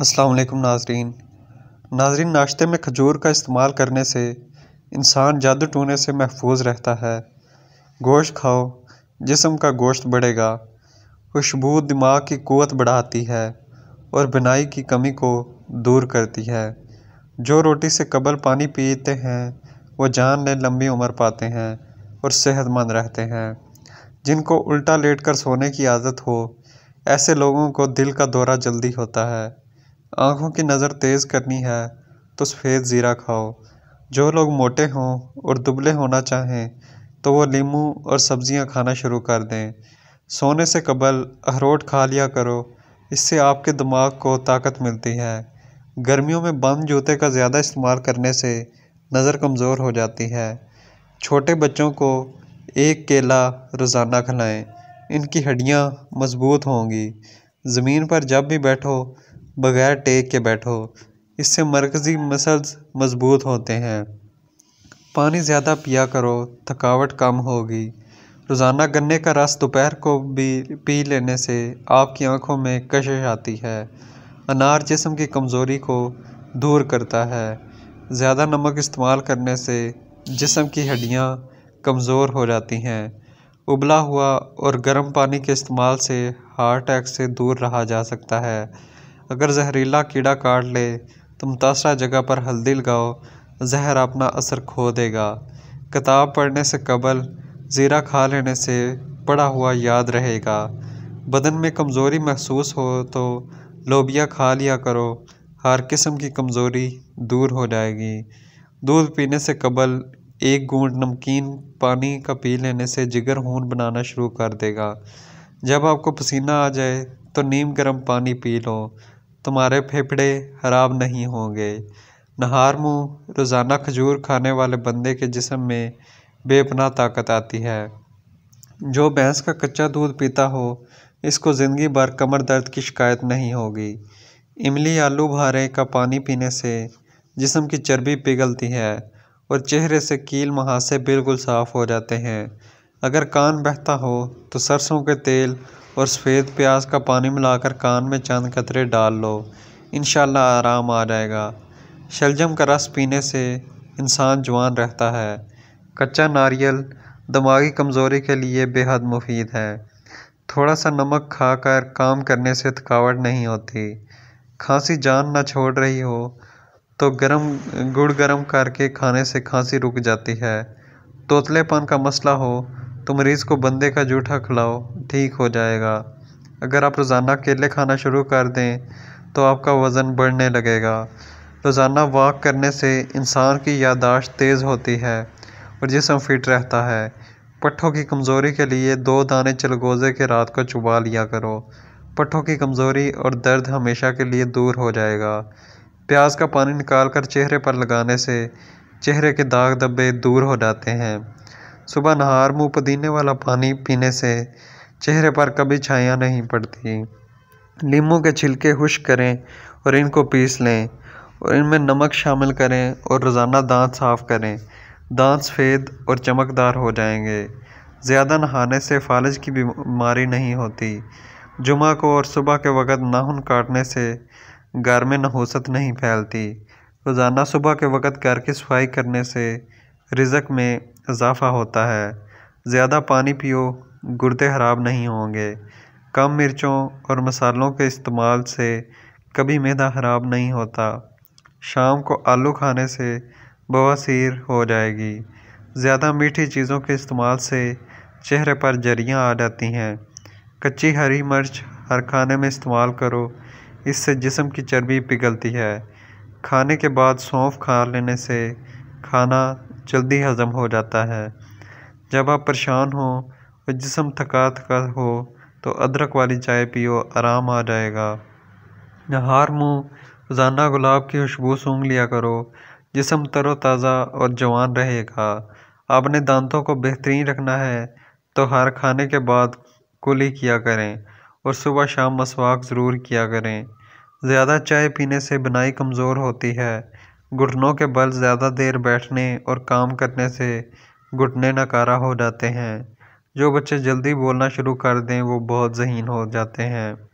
असलकम नाजरीन नाजरीन नाश्ते में खजूर का इस्तेमाल करने से इंसान जादू टूने से महफूज रहता है गोश्त खाओ जिसम का गोश्त बढ़ेगा खुशबू दिमाग की क़वत बढ़ाती है और बिनाई की कमी को दूर करती है जो रोटी से कबल पानी पीते हैं वो जान ले लंबी उम्र पाते हैं और सेहतमंद रहते हैं जिनको उल्टा लेट कर सोने की आदत हो ऐसे लोगों को दिल का दौरा जल्दी होता है आँखों की नज़र तेज़ करनी है तो सफ़ेद ज़ीरा खाओ जो लोग मोटे हों और दुबले होना चाहें तो वो लीम और सब्ज़ियाँ खाना शुरू कर दें सोने से कबल अखरोट खा लिया करो इससे आपके दिमाग को ताकत मिलती है गर्मियों में बम जूते का ज़्यादा इस्तेमाल करने से नज़र कमज़ोर हो जाती है छोटे बच्चों को एक केला रोज़ाना खिलाएं इनकी हड्डियाँ मजबूत होंगी ज़मीन पर जब भी बैठो बगैर टेक के बैठो इससे मरकज़ी मसल्स मजबूत होते हैं पानी ज़्यादा पिया करो थकावट कम होगी रोज़ाना गन्ने का रस दोपहर को भी पी लेने से आपकी आंखों में कशिश आती है अनार जिसम की कमज़ोरी को दूर करता है ज़्यादा नमक इस्तेमाल करने से जिसम की हड्डियाँ कमज़ोर हो जाती हैं उबला हुआ और गर्म पानी के इस्तेमाल से हार्ट अटैक से दूर रहा जा सकता है अगर जहरीला कीड़ा काट ले तो मुतासर जगह पर हल्दी लगाओ जहर अपना असर खो देगा किताब पढ़ने से कबल ज़ीरा खा लेने से पड़ा हुआ याद रहेगा बदन में कमज़ोरी महसूस हो तो लोबिया खा लिया करो हर किस्म की कमज़ोरी दूर हो जाएगी दूध पीने से कबल एक गूंट नमकीन पानी का पी लेने से जिगर हून बनाना शुरू कर देगा जब आपको पसीना आ जाए तो नीम गर्म पानी पी लो तुम्हारे फेफड़े ख़राब नहीं होंगे नहार मुँह रोज़ाना खजूर खाने वाले बंदे के जिसम में बेपना ताकत आती है जो भैंस का कच्चा दूध पीता हो इसको ज़िंदगी भर कमर दर्द की शिकायत नहीं होगी इमली आलू भारे का पानी पीने से जिसम की चर्बी पिघलती है और चेहरे से कील महासे बिल्कुल साफ़ हो जाते हैं अगर कान बहता हो तो सरसों के तेल और सफ़ेद प्याज का पानी मिलाकर कान में चंद कतरे डाल लो इन आराम आ जाएगा शलजम का रस पीने से इंसान जवान रहता है कच्चा नारियल दिमागी कमज़ोरी के लिए बेहद मुफीद है थोड़ा सा नमक खाकर काम करने से थकावट नहीं होती खांसी जान ना छोड़ रही हो तो गरम गुड़ गरम करके खाने से खांसी रुक जाती है तोतलेपन का मसला हो तो मरीज़ को बंदे का जूठा खिलाओ ठीक हो जाएगा अगर आप रोज़ाना केले खाना शुरू कर दें तो आपका वज़न बढ़ने लगेगा रोज़ाना वॉक करने से इंसान की यादाश्त तेज़ होती है और जिसम फिट रहता है पट्ठों की कमज़ोरी के लिए दो दाने चलगोज़े के रात को चुबा लिया करो पट्ठों की कमज़ोरी और दर्द हमेशा के लिए दूर हो जाएगा प्याज का पानी निकाल कर चेहरे पर लगाने से चेहरे के दाग धब्बे दूर हो जाते हैं सुबह नहार मुँह पदीने वाला पानी पीने से चेहरे पर कभी छाया नहीं पड़ती नीमू के छिलके खुश करें और इनको पीस लें और इनमें नमक शामिल करें और रोज़ाना दांत साफ़ करें दांत सफ़ेद और चमकदार हो जाएंगे ज़्यादा नहाने से फालज की बीमारी नहीं होती जुमा को और सुबह के वक़्त नाहन काटने से घर में नहोसत नहीं फैलती रोज़ाना सुबह के वक़्त घर की सफाई करने से रिजक में इजाफ़ा होता है ज़्यादा पानी पियो गुर्दे ख़राब नहीं होंगे कम मिर्चों और मसालों के इस्तेमाल से कभी मैदा ख़राब नहीं होता शाम को आलू खाने से बवासीर हो जाएगी ज़्यादा मीठी चीज़ों के इस्तेमाल से चेहरे पर जरियाँ आ जाती हैं कच्ची हरी मिर्च हर खाने में इस्तेमाल करो इससे जिसम की चर्बी पिघलती है खाने के बाद सौंफ खा लेने से खाना जल्दी हज़म हो जाता है जब आप परेशान हो और जिसम थका थका हो तो अदरक वाली चाय पियो आराम आ जाएगा नहार मुँह रोज़ाना गुलाब की खुशबू सूंघ लिया करो जिसम तरोताज़ा और जवान रहेगा आपने दांतों को बेहतरीन रखना है तो हर खाने के बाद कुली किया करें और सुबह शाम मसवाक ज़रूर किया करें ज़्यादा चाय पीने से बनाई कमज़ोर होती है घुटनों के बल ज़्यादा देर बैठने और काम करने से घुटने नकारा हो जाते हैं जो बच्चे जल्दी बोलना शुरू कर दें वो बहुत ज़हीन हो जाते हैं